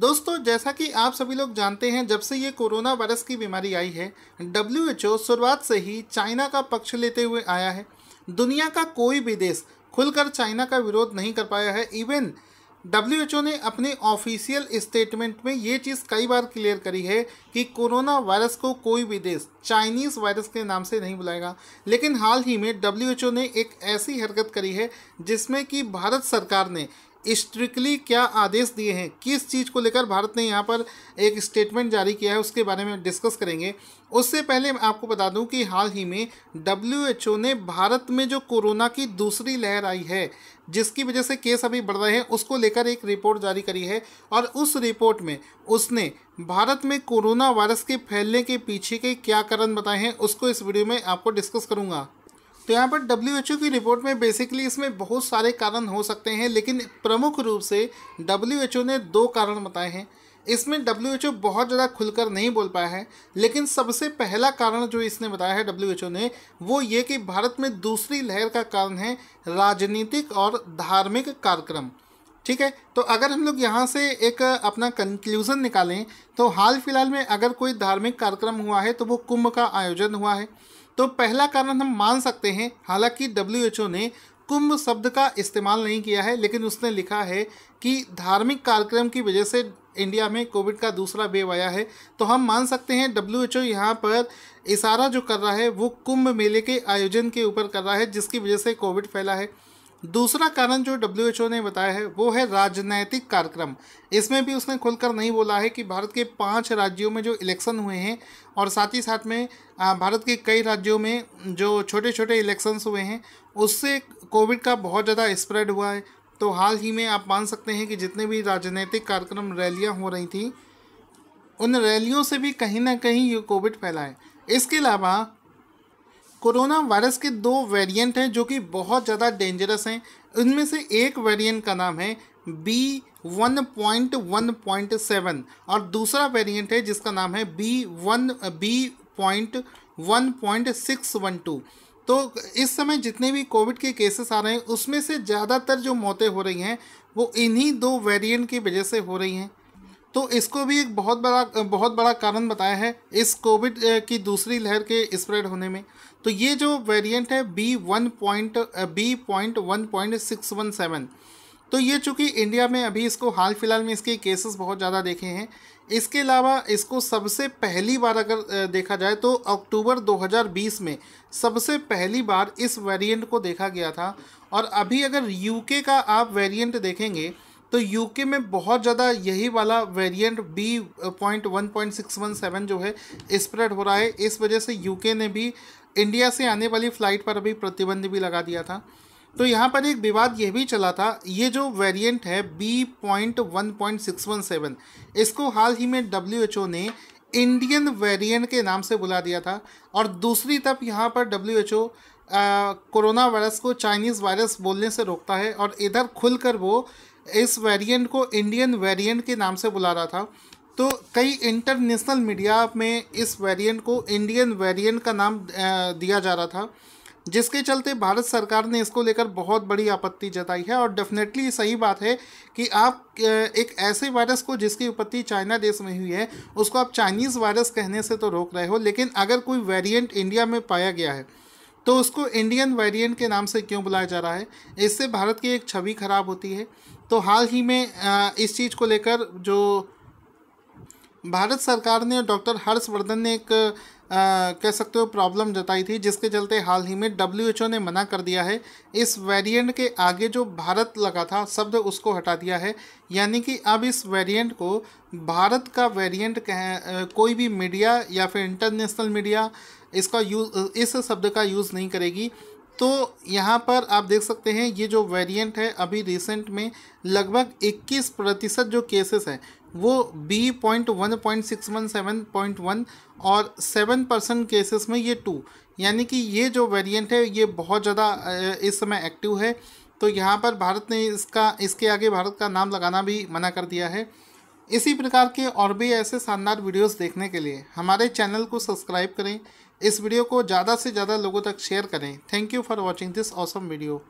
दोस्तों जैसा कि आप सभी लोग जानते हैं जब से ये कोरोना वायरस की बीमारी आई है डब्ल्यू शुरुआत से ही चाइना का पक्ष लेते हुए आया है दुनिया का कोई भी देश खुलकर चाइना का विरोध नहीं कर पाया है इवन डब्ल्यू ने अपने ऑफिशियल स्टेटमेंट में ये चीज़ कई बार क्लियर करी है कि कोरोना वायरस को कोई भी देश चाइनीज़ वायरस के नाम से नहीं बुलाएगा लेकिन हाल ही में डब्ल्यू ने एक ऐसी हरकत करी है जिसमें कि भारत सरकार ने स्ट्रिक्टली क्या आदेश दिए हैं किस चीज़ को लेकर भारत ने यहाँ पर एक स्टेटमेंट जारी किया है उसके बारे में डिस्कस करेंगे उससे पहले मैं आपको बता दूं कि हाल ही में डब्ल्यू ने भारत में जो कोरोना की दूसरी लहर आई है जिसकी वजह से केस अभी बढ़ रहे हैं उसको लेकर एक रिपोर्ट जारी करी है और उस रिपोर्ट में उसने भारत में कोरोना वायरस के फैलने के पीछे के क्या कारण बताए हैं उसको इस वीडियो में आपको डिस्कस करूँगा तो यहाँ पर डब्ल्यू की रिपोर्ट में बेसिकली इसमें बहुत सारे कारण हो सकते हैं लेकिन प्रमुख रूप से डब्ल्यू ने दो कारण बताए हैं इसमें डब्ल्यू बहुत ज़्यादा खुलकर नहीं बोल पाया है लेकिन सबसे पहला कारण जो इसने बताया है डब्ल्यू ने वो ये कि भारत में दूसरी लहर का कारण है राजनीतिक और धार्मिक कार्यक्रम ठीक है तो अगर हम लोग यहाँ से एक अपना कंक्लूज़न निकालें तो हाल फिलहाल में अगर कोई धार्मिक कार्यक्रम हुआ है तो वो कुंभ का आयोजन हुआ है तो पहला कारण हम मान सकते हैं हालांकि डब्ल्यू ने कुंभ शब्द का इस्तेमाल नहीं किया है लेकिन उसने लिखा है कि धार्मिक कार्यक्रम की वजह से इंडिया में कोविड का दूसरा वेव आया है तो हम मान सकते हैं डब्ल्यू एच ओ यहाँ पर इशारा जो कर रहा है वो कुंभ मेले के आयोजन के ऊपर कर रहा है जिसकी वजह से कोविड फैला है दूसरा कारण जो डब्ल्यू ने बताया है वो है राजनैतिक कार्यक्रम इसमें भी उसने खुलकर नहीं बोला है कि भारत के पांच राज्यों में जो इलेक्शन हुए हैं और साथ ही साथ में भारत के कई राज्यों में जो छोटे छोटे इलेक्शंस हुए हैं उससे कोविड का बहुत ज़्यादा स्प्रेड हुआ है तो हाल ही में आप मान सकते हैं कि जितने भी राजनैतिक कार्यक्रम रैलियाँ हो रही थी उन रैलियों से भी कहीं ना कहीं ये कोविड फैला है इसके अलावा कोरोना वायरस के दो वेरिएंट हैं जो कि बहुत ज़्यादा डेंजरस हैं उनमें से एक वेरिएंट का नाम है B one point one point seven और दूसरा वेरिएंट है जिसका नाम है B one B point one point six one two तो इस समय जितने भी कोविड के केसेस आ रहे हैं उसमें से ज़्यादातर जो मौतें हो रही हैं वो इन्हीं दो वेरिएंट की वजह से हो रही हैं तो इसको भी एक बहुत बड़ा बहुत बड़ा कारण बताया है इस कोविड की दूसरी लहर के स्प्रेड होने में तो ये जो वेरिएंट है B one point B point one point six one seven तो ये चूँकि इंडिया में अभी इसको हाल फिलहाल में इसके केसेस बहुत ज़्यादा देखे हैं इसके अलावा इसको सबसे पहली बार अगर देखा जाए तो अक्टूबर 2020 में सबसे पहली बार इस वेरिएंट को देखा गया था और अभी अगर यूके का आप वेरिएंट देखेंगे तो यूके में बहुत ज़्यादा यही वाला variant B point one point six one seven जो है स्प्रेड हो रहा है इस वजह से यूके ने भी इंडिया से आने वाली फ़्लाइट पर अभी प्रतिबंध भी लगा दिया था तो यहाँ पर एक विवाद यह भी चला था ये जो वेरिएंट है B point one point six one seven इसको हाल ही में डब्ल्यू एच ओ ने इंडियन वेरिएंट के नाम से बुला दिया था और दूसरी तरफ यहाँ पर W H O corona virus को चाइनीज़ वायरस बोलने से रोकता है और इधर खुलकर वो इस वेरिएंट को इंडियन वेरिएंट के नाम से बुला रहा था तो कई इंटरनेशनल मीडिया में इस वेरिएंट को इंडियन वेरिएंट का नाम दिया जा रहा था जिसके चलते भारत सरकार ने इसको लेकर बहुत बड़ी आपत्ति जताई है और डेफिनेटली सही बात है कि आप एक ऐसे वायरस को जिसकी उत्पत्ति चाइना देश में हुई है उसको आप चाइनीज़ वायरस कहने से तो रोक रहे हो लेकिन अगर कोई वेरिएंट इंडिया में पाया गया है तो उसको इंडियन वेरिएंट के नाम से क्यों बुलाया जा रहा है इससे भारत की एक छवि खराब होती है तो हाल ही में इस चीज़ को लेकर जो भारत सरकार ने डॉक्टर हर्षवर्धन ने एक आ, कह सकते हो प्रॉब्लम जताई थी जिसके चलते हाल ही में डब्ल्यूएचओ ने मना कर दिया है इस वेरिएंट के आगे जो भारत लगा था शब्द उसको हटा दिया है यानी कि अब इस वेरिएंट को भारत का वेरिएंट कह कोई भी मीडिया या फिर इंटरनेशनल मीडिया इसका यूज इस शब्द का यूज़ नहीं करेगी तो यहाँ पर आप देख सकते हैं ये जो वेरिएंट है अभी रिसेंट में लगभग 21 प्रतिशत जो केसेस हैं वो B point one point six one seven point one और सेवन परसेंट केसेस में ये टू यानी कि ये जो वेरिएंट है ये बहुत ज़्यादा इस समय एक्टिव है तो यहाँ पर भारत ने इसका इसके आगे भारत का नाम लगाना भी मना कर दिया है इसी प्रकार के और भी ऐसे शानदार वीडियोस देखने के लिए हमारे चैनल को सब्सक्राइब करें इस वीडियो को ज़्यादा से ज़्यादा लोगों तक शेयर करें thank you for watching this awesome video